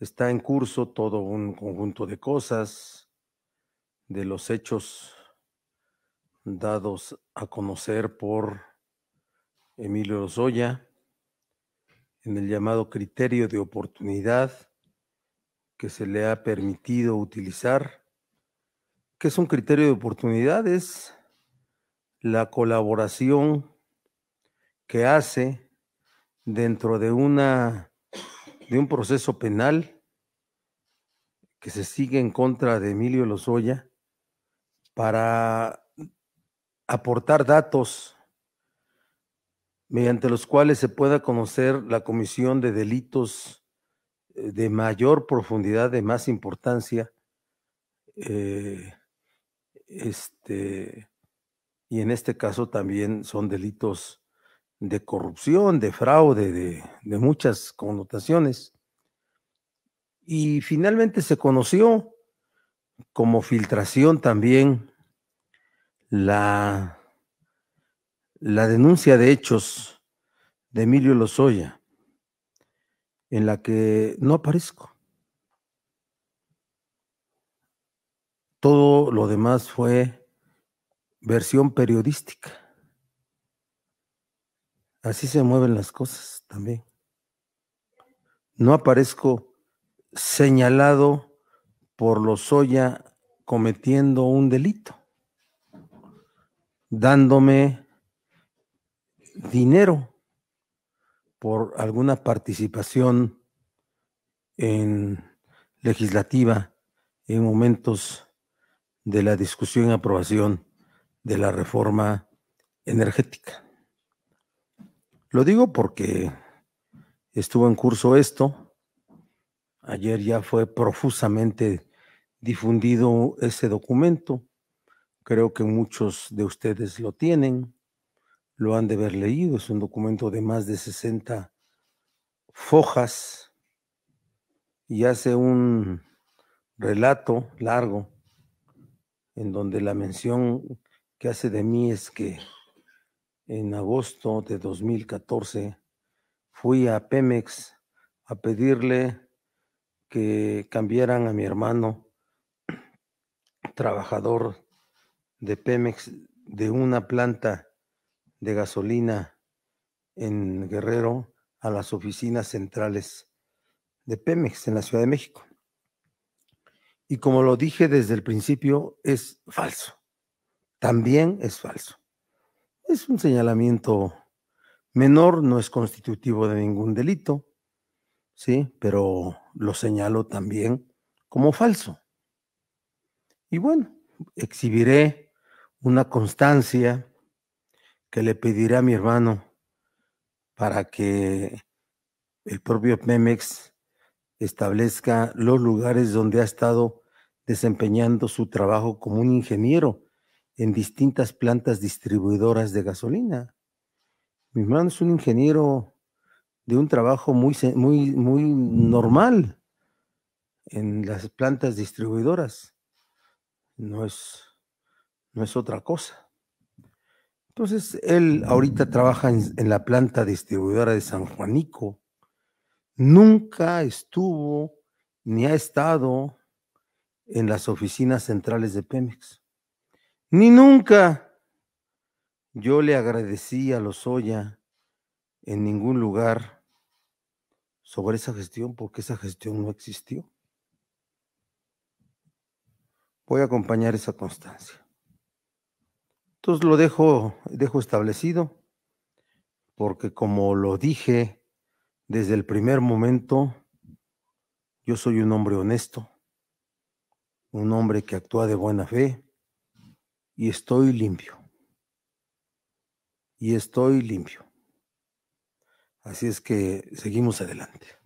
Está en curso todo un conjunto de cosas, de los hechos dados a conocer por Emilio Lozoya en el llamado criterio de oportunidad que se le ha permitido utilizar, que es un criterio de oportunidad, es la colaboración que hace dentro de una de un proceso penal que se sigue en contra de Emilio Lozoya para aportar datos mediante los cuales se pueda conocer la comisión de delitos eh, de mayor profundidad, de más importancia, eh, este, y en este caso también son delitos de corrupción, de fraude, de, muchas connotaciones. Y finalmente se conoció como filtración también la, la denuncia de hechos de Emilio Lozoya, en la que no aparezco. Todo lo demás fue versión periodística. Así se mueven las cosas también. No aparezco señalado por soya cometiendo un delito, dándome dinero por alguna participación en legislativa en momentos de la discusión y aprobación de la reforma energética. Lo digo porque estuvo en curso esto. Ayer ya fue profusamente difundido ese documento. Creo que muchos de ustedes lo tienen, lo han de haber leído. Es un documento de más de 60 fojas y hace un relato largo en donde la mención que hace de mí es que en agosto de 2014, fui a Pemex a pedirle que cambiaran a mi hermano, trabajador de Pemex, de una planta de gasolina en Guerrero a las oficinas centrales de Pemex en la Ciudad de México. Y como lo dije desde el principio, es falso. También es falso es un señalamiento menor, no es constitutivo de ningún delito, ¿sí? Pero lo señalo también como falso. Y bueno, exhibiré una constancia que le pediré a mi hermano para que el propio Pemex establezca los lugares donde ha estado desempeñando su trabajo como un ingeniero en distintas plantas distribuidoras de gasolina. Mi hermano es un ingeniero de un trabajo muy, muy, muy normal en las plantas distribuidoras. No es, no es otra cosa. Entonces, él ahorita trabaja en, en la planta distribuidora de San Juanico. Nunca estuvo ni ha estado en las oficinas centrales de Pemex ni nunca. Yo le agradecí a Lozoya en ningún lugar sobre esa gestión porque esa gestión no existió. Voy a acompañar esa constancia. Entonces lo dejo, dejo establecido porque como lo dije desde el primer momento, yo soy un hombre honesto, un hombre que actúa de buena fe y estoy limpio. Y estoy limpio. Así es que seguimos adelante.